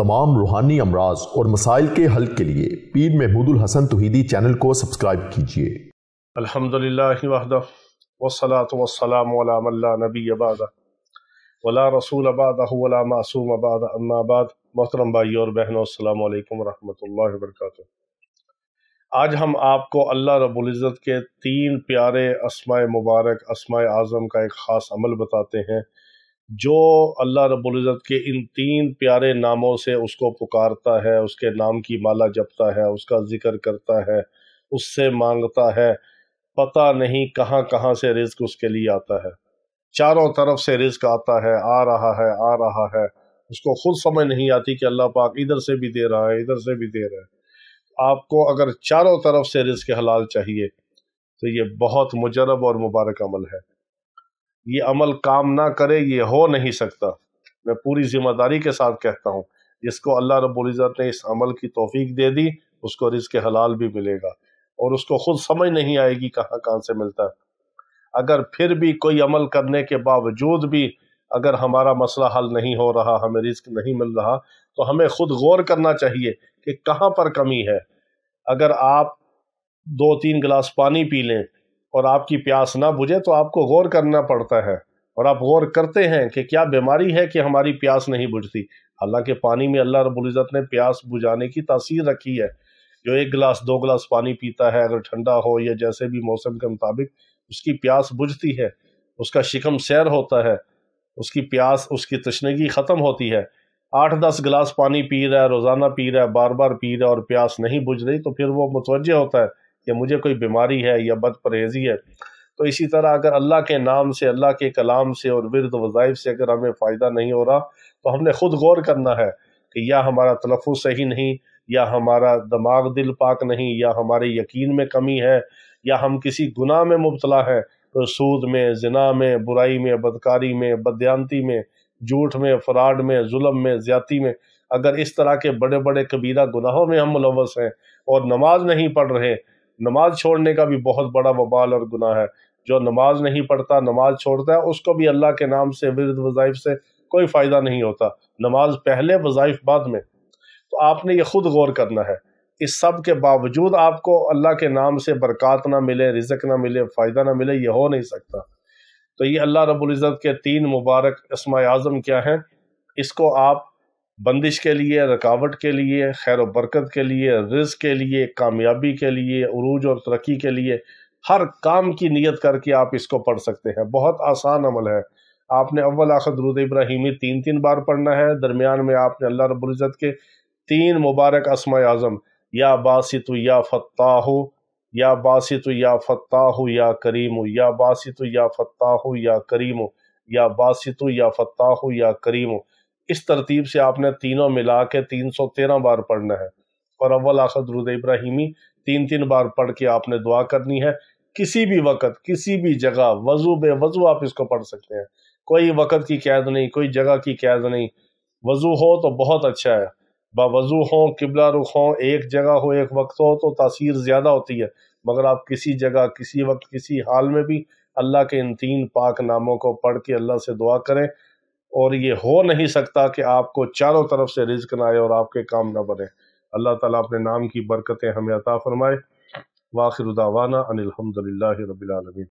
तमाम रूहानी अमराज और मसाइल के हल के लिए पीर महमूदुल हसन तुहीदी चैनल को सब्सक्राइब कीजिए वला रसूल अबाद वला मासूम अबाद अम्माबाद मोहतरम भाई और बहनों अल्लाम वरहमल वर्क आज हम आपको अल्लाह रबुल्ज़त के तीन प्यारे असमाय मुबारक असमाय आज़म का एक ख़ास अमल बताते हैं जो अल्लाह रब्ज़त के इन तीन प्यारे नामों से उसको पुकारता है उसके नाम की माला जपता है उसका ज़िक्र करता है उससे मांगता है पता नहीं कहाँ कहाँ से रिज्क उसके लिए आता है चारों तरफ से रिज्क आता है आ रहा है आ रहा है उसको खुद समझ नहीं आती कि अल्लाह पाक इधर से भी दे रहा है इधर से भी दे रहा है आपको अगर चारों तरफ से रिज्क हलाल चाहिए तो ये बहुत मुजरब और मुबारक अमल है ये अमल काम ना करे ये हो नहीं सकता मैं पूरी जिम्मेदारी के साथ कहता हूँ जिसको अल्लाह रब्ज़त ने इस अमल की तोफीक दे दी उसको रिज़ हलाल भी मिलेगा और उसको खुद समझ नहीं आएगी कहाँ कहाँ से मिलता है अगर फिर भी कोई अमल करने के बावजूद भी अगर हमारा मसला हल नहीं हो रहा हमें रिस्क नहीं मिल रहा तो हमें खुद गौर करना चाहिए कि कहाँ पर कमी है अगर आप दो तीन गिलास पानी पी लें और आपकी प्यास ना बुझे तो आपको गौर करना पड़ता है और आप गौर करते हैं कि क्या बीमारी है कि हमारी प्यास नहीं बुझती हालांकि पानी में अल्लाह रबुल्ज़त ने प्यास बुझाने की तासीर रखी है जो एक गिलास दो गिलास पानी पीता है अगर ठंडा हो या जैसे भी मौसम के मुताबिक उसकी प्यास बुझती है उसका शिकम सैर होता है उसकी प्यास उसकी तशनगी ख़त्म होती है आठ दस गिलास पानी पी रहा है रोज़ाना पी रहा है बार बार पी रहा है और प्यास नहीं बुझ रही तो फिर वो मुतवजह होता है या मुझे कोई बीमारी है या बद परहेजी है तो इसी तरह अगर अल्लाह के नाम से अल्लाह के कलाम से और विरद वज़ाइफ से अगर हमें फ़ायदा नहीं हो रहा तो हमने ख़ुद गौर करना है कि या हमारा तलफ़ सही नहीं या हमारा दिमाग दिल पाक नहीं या हमारे यकीन में कमी है या हम किसी गुनाह में मुबतला हैं तो सूद में जना में बुराई में बदकारी में बदयांती में झूठ में फ्राड में जुल्म में ज्याती में अगर इस तरह के बड़े बड़े कबीरा गुनाहों में हम मुलवस हैं और नमाज नहीं पढ़ रहे नमाज छोड़ने का भी बहुत बड़ा वबाल और गुना है जो नमाज नहीं पढ़ता नमाज छोड़ता है उसको भी अल्लाह के नाम से विरद वज़ाइफ से कोई फ़ायदा नहीं होता नमाज पहले वज़ाइफ बाद में तो आपने ये खुद गौर करना है इस सब के बावजूद आपको अल्लाह के नाम से बरक़ात ना मिले रिजक ना मिले फ़ायदा ना मिले ये हो नहीं सकता तो ये अल्लाह रबुल्ज़त के तीन मुबारक इसम आज़म क्या हैं इसको आप बंदिश के लिए रकावट के लिए खैर बरकत के लिए रिज के लिए कामयाबी के लिए अरूज और तरक्की के लिए हर काम की नीयत करके आप इसको पढ़ सकते हैं बहुत आसान अमल है आपने अव्वल आखिर दरूद इब्राहिमी तीन तीन बार पढ़ना है दरमियान में आपने अल्लाह रबुल्ज़त के तीन मुबारक असम आज़म या बासित या फ़त्ताह या बासित या फ़त्ताह या करीम या बासित या फ़त्ताह या करीम या बासित या फ़त्ताह या करीम इस तरतीब से आपने तीनों मिला के तीन सौ तेरह बार पढ़ना है और अव्वल आखिर दरुद इब्राहिमी तीन तीन बार पढ़ के आपने दुआ करनी है किसी भी वक़्त किसी भी जगह वजू बे वजू आप इसको पढ़ सकते हैं कोई वक़्त की कैद नहीं कोई जगह की कैद नहीं वजू हो तो बहुत अच्छा है बावजू हों किबला रुख हों एक जगह हो एक वक्त हो तो तासीर ज़्यादा होती है मगर आप किसी जगह किसी वक्त किसी हाल में भी अल्लाह के इन तीन पाक नामों को पढ़ के अल्लाह से दुआ करें और ये हो नहीं सकता कि आपको चारों तरफ से रिज्क ना आए और आपके काम ना बने अल्लाह ताला अपने नाम की बरकतें हमें अता फरमाए वाखिर उदावाना अनिलहमदिल्ला रबीआलमी